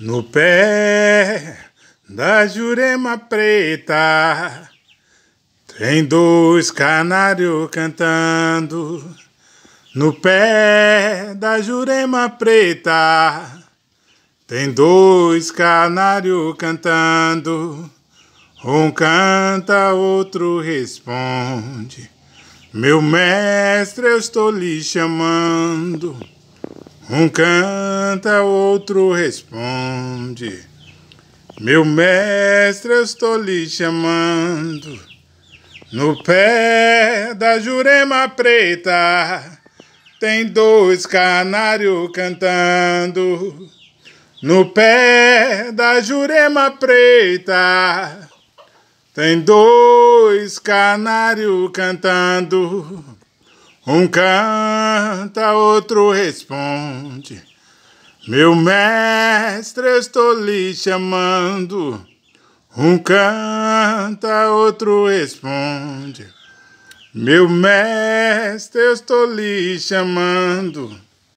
No pé da Jurema Preta tem dois canários cantando. No pé da Jurema Preta tem dois canários cantando. Um canta, outro responde. Meu mestre, eu estou lhe chamando. Um canta, outro responde. Meu mestre, eu estou lhe chamando. No pé da jurema preta tem dois canários cantando. No pé da jurema preta tem dois canários cantando. Um canta, outro responde. Meu mestre, eu estou lhe chamando. Um canta, outro responde. Meu mestre, eu estou lhe chamando.